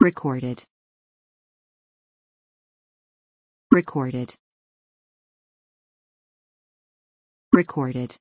Recorded. Recorded. Recorded.